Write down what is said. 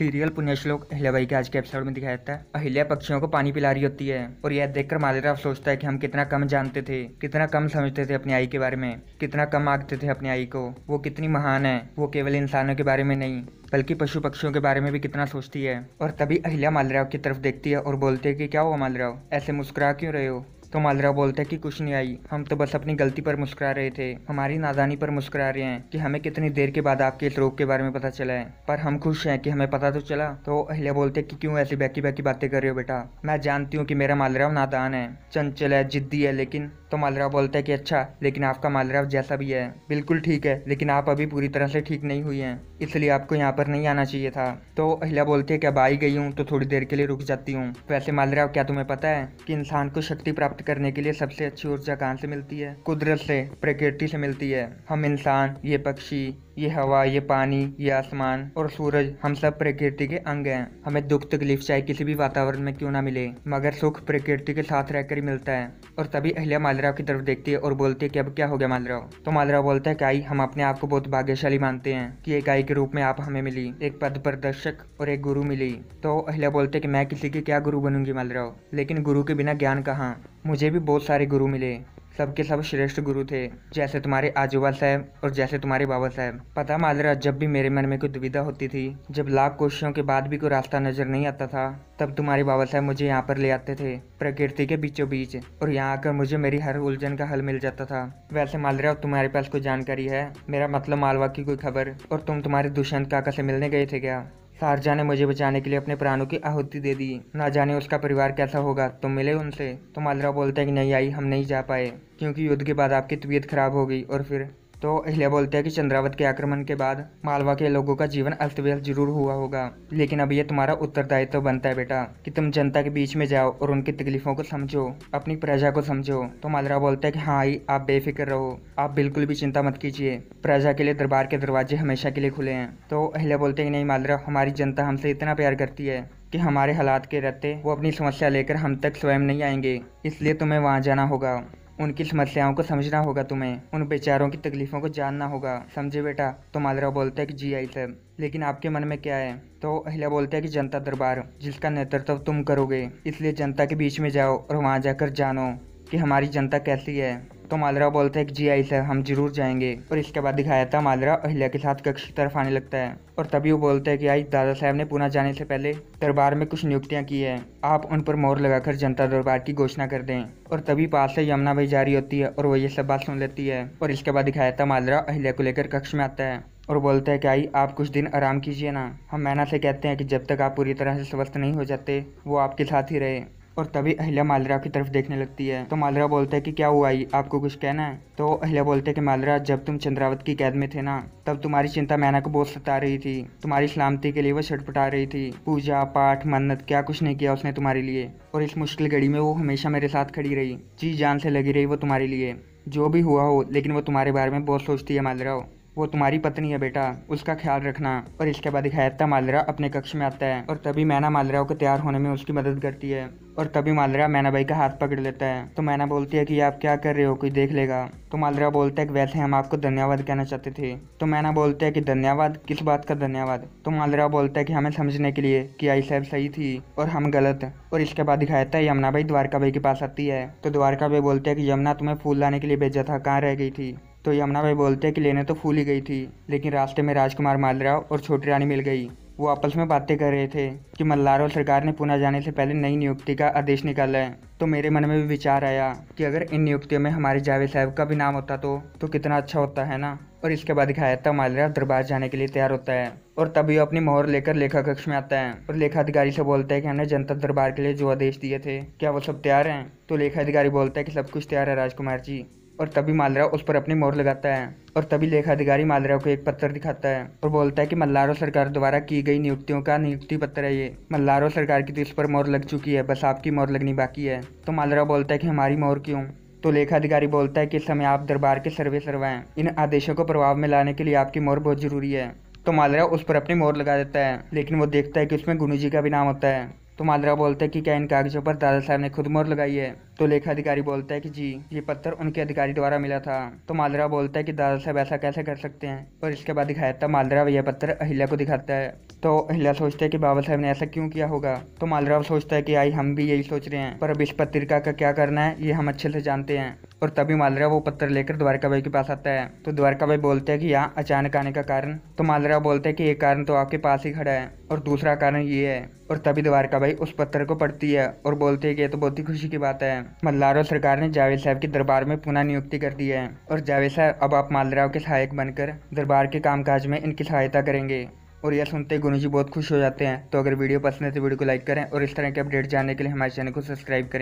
serial पुण्यश्लोक भाई के आज के एपिसोड में दिखाया जाता है अहिल्या पक्षियों को पानी पिला रही होती है और यह देखकर मालेराव सोचता है कि हम कितना कम जानते थे कितना कम समझते थे अपनी आई के बारे में कितना कम आगते थे अपनी आई को वो कितनी महान है वो केवल इंसानों के बारे में नहीं बल्कि पशु पक्षियों के बारे में भी कितना सोचती है और तभी अहिल्या मालराव की तरफ देखती है और बोलती है कि क्या हुआ मालराव ऐसे मुस्कुरा क्यों रहे हो तो मालरा बोलता है कि कुछ नहीं आई हम तो बस अपनी गलती पर मुस्कुरा रहे थे हमारी नादानी पर मुस्कुरा रहे हैं कि हमें कितनी देर के बाद आपके इस रोग के बारे में पता चला है पर हम खुश हैं कि हमें पता तो चला तो अहिल्या बोलते कि क्यों ऐसी बैकी बैकी बातें कर रहे हो बेटा मैं जानती हूँ कि मेरा मालराव नादान है चंचल है जिद्दी है लेकिन तो मालराव बोलते है कि अच्छा लेकिन आपका मालराव जैसा भी है बिल्कुल ठीक है लेकिन आप अभी पूरी तरह से ठीक नहीं हुई हैं इसलिए आपको यहाँ पर नहीं आना चाहिए था तो अहिला बोलते है कि अब आई गई हूँ तो थोड़ी देर के लिए रुक जाती हूँ वैसे मालराव क्या तुम्हें पता है कि इंसान को शक्ति प्राप्त प्राप्त करने के लिए सबसे अच्छी ऊर्जा कहाँ से मिलती है कुदरत से प्रकृति से मिलती है हम इंसान ये पक्षी ये हवा ये पानी ये आसमान और सूरज हम सब प्रकृति के अंग हैं हमें दुख तकलीफ चाहे किसी भी वातावरण में क्यों ना मिले मगर सुख प्रकृति के साथ रहकर ही मिलता है और तभी अहल्या मालराव की तरफ देखती है और बोलती है कि अब क्या हो गया मालराव तो मालराव बोलता है कि आई हम अपने आप को बहुत भाग्यशाली मानते हैं कि एक आई के रूप में आप हमें मिली एक पद प्रदर्शक और एक गुरु मिली तो अहल्या बोलते है कि मैं किसी के क्या गुरु बनूंगी मालराव लेकिन गुरु के बिना ज्ञान कहाँ मुझे भी बहुत सारे गुरु मिले सबके सब श्रेष्ठ गुरु थे जैसे तुम्हारे आजूबा साहब और जैसे तुम्हारे बाबा साहब पता मालरा जब भी मेरे मन में कोई दुविधा होती थी जब लाख कोशिशों के बाद भी कोई रास्ता नजर नहीं आता था तब तुम्हारे बाबा साहब मुझे यहाँ पर ले आते थे प्रकृति के बीचों बीच और यहाँ आकर मुझे मेरी हर उलझन का हल मिल जाता था वैसे मालरा तुम्हारे पास कोई जानकारी है मेरा मतलब मालवा की कोई खबर और तुम तुम्हारे दुष्यंत काका से मिलने गए थे क्या शारजा ने मुझे बचाने के लिए अपने प्राणों की आहुति दे दी ना जाने उसका परिवार कैसा होगा तुम मिले उनसे तो मालरा बोलते हैं कि नहीं आई हम नहीं जा पाए क्योंकि युद्ध के बाद आपकी तबीयत खराब हो गई और फिर तो इसलिए बोलते हैं कि चंद्रावत के आक्रमण के बाद मालवा के लोगों का जीवन अस्त व्यस्त जरूर हुआ होगा लेकिन अब ये तुम्हारा उत्तरदायित्व तो बनता है बेटा कि तुम जनता के बीच में जाओ और उनकी तकलीफों को समझो अपनी प्रजा को समझो तो मालरा बोलता है कि हाँ आई आप बेफिक्र रहो आप बिल्कुल भी चिंता मत कीजिए प्रजा के लिए दरबार के दरवाजे हमेशा के लिए खुले हैं तो अहल्या बोलते हैं कि नहीं मालरा हमारी जनता हमसे इतना प्यार करती है कि हमारे हालात के रहते वो अपनी समस्या लेकर हम तक स्वयं नहीं आएंगे इसलिए तुम्हें वहाँ जाना होगा उनकी समस्याओं को समझना होगा तुम्हें उन बेचारों की तकलीफ़ों को जानना होगा समझे बेटा तो मालरा बोलता है कि जी आई सर लेकिन आपके मन में क्या है तो अहिला बोलता है कि जनता दरबार जिसका नेतृत्व तुम करोगे इसलिए जनता के बीच में जाओ और वहाँ जाकर जानो कि हमारी जनता कैसी है तो मालरा बोलता है कि जी आई सर हम जरूर जाएंगे और इसके बाद दिखाया था मालरा अहिल्या के साथ कक्ष की तरफ आने लगता है और तभी वो बोलता है कि आज दादा साहब ने पुनः जाने से पहले दरबार में कुछ नियुक्तियां की है आप उन पर मोर लगाकर जनता दरबार की घोषणा कर दें और तभी पास से यमुना भाई जारी होती है और वो ये सब बात सुन लेती है और इसके बाद दिखाया था मालरा अहिल्या को लेकर कक्ष में आता है और बोलता है कि आई आप कुछ दिन आराम कीजिए ना हम मैना से कहते हैं कि जब तक आप पूरी तरह से स्वस्थ नहीं हो जाते वो आपके साथ ही रहे और तभी अहिल्या मालरा की तरफ देखने लगती है तो मालरा बोलता है कि क्या हुआ ये आपको कुछ कहना है तो अहिल्या बोलते है कि मालरा जब तुम चंद्रावत की कैद में थे ना तब तुम्हारी चिंता मैना को बहुत सता रही थी तुम्हारी सलामती के लिए वो छटपटा रही थी पूजा पाठ मन्नत क्या कुछ नहीं किया उसने तुम्हारे लिए और इस मुश्किल घड़ी में वो हमेशा मेरे साथ खड़ी रही जी जान से लगी रही वो तुम्हारे लिए जो भी हुआ हो लेकिन वो तुम्हारे बारे में बहुत सोचती है मालरा वो तुम्हारी पत्नी है बेटा उसका ख्याल रखना और इसके बाद हैत्ता मालरा अपने कक्ष में आता है और तभी मैना मालरा को तैयार होने में उसकी मदद करती है और तभी मालरा मैना भाई का हाथ पकड़ लेता है तो मैना बोलती है कि आप क्या कर रहे हो कोई देख लेगा तो मालरा बोलता है कि वैसे हम आपको धन्यवाद कहना चाहते थे तो मैना बोलते हैं कि धन्यवाद किस बात का धन्यवाद तो मालरा बोलता है कि हमें समझने के लिए कि आई साहब सही थी और हम गलत और इसके बाद दिखायाता है यमुना भाई द्वारका भाई के पास आती है तो द्वारका भाई बोलते हैं कि यमुना तुम्हें फूल लाने के लिए भेजा था कहाँ रह गई थी तो यमुना भाई बोलते हैं कि लेने तो फूल ही गई थी लेकिन रास्ते में राजकुमार मालराव और छोटी रानी मिल गई वो आपस में बातें कर रहे थे कि मल्लार और सरकार ने पुनः जाने से पहले नई नियुक्ति का आदेश निकाला है तो मेरे मन में भी विचार आया कि अगर इन नियुक्तियों में हमारे जावेद साहब का भी नाम होता तो तो कितना अच्छा होता है ना और इसके बाद था मालराव दरबार जाने के लिए तैयार होता है और तभी वो अपनी मोहर लेकर लेखा कक्ष में आता है और लेखा अधिकारी से बोलता है कि हमने जनता दरबार के लिए जो आदेश दिए थे क्या वो सब तैयार हैं तो लेखा अधिकारी बोलता है कि सब कुछ तैयार है राजकुमार जी और तभी मालराव उस पर अपनी मोर लगाता है और तभी लेखाधिकारी मालराव को एक पत्र दिखाता है और बोलता है कि मल्लारो सरकार द्वारा की गई नियुक्तियों का नियुक्ति पत्र है ये मल्लारो सरकार की तो इस पर मोर लग चुकी है बस आपकी मोर लगनी बाकी है तो मालराव बोलता है कि हमारी मोर क्यों तो लेखाधिकारी बोलता है कि इस समय आप दरबार के सर्वे सर्वाएं इन आदेशों को प्रभाव में लाने के लिए आपकी मोर बहुत जरूरी है तो मालराव उस पर अपनी मोर लगा देता है लेकिन वो देखता है कि उसमें गुनू जी का भी नाम होता है तो मालरा बोलते हैं कि क्या इन कागजों पर दादा साहब ने खुद मोर लगाई है तो लेखा अधिकारी बोलता है कि जी ये पत्थर उनके अधिकारी द्वारा मिला था तो मालरा बोलता है कि दादा साहब ऐसा कैसे कर सकते हैं और इसके बाद दिखाया था मालरा यह पत्थर अहिल्या को दिखाता है तो अहिल्या सोचता है कि बाबा साहब ने ऐसा क्यों किया होगा तो मालराव सोचता है कि आई हम भी यही सोच रहे हैं पर अब इस पत्रिका का क्या करना है ये हम अच्छे से जानते हैं और तभी मालरा वो पत्थर लेकर द्वारका भाई के पास आता है तो द्वारका भाई बोलते हैं कि यहाँ अचानक आने का कारण तो मालरा बोलते हैं कि ये कारण तो आपके पास ही खड़ा है और दूसरा कारण ये है और तभी द्वारका भाई उस पत्थर को पढ़ती है और बोलते है कि ये तो बहुत ही खुशी की बात है मल्लारो सरकार ने जावेद साहब के दरबार में पुनः नियुक्ति कर दी है और जावेद साहब अब आप मालराव के सहायक बनकर दरबार के कामकाज में इनकी सहायता करेंगे और यह सुनते गुरु जी बहुत खुश हो जाते हैं तो अगर वीडियो पसंद है तो वीडियो को लाइक करें और इस तरह के अपडेट जानने के लिए हमारे चैनल को सब्सक्राइब करें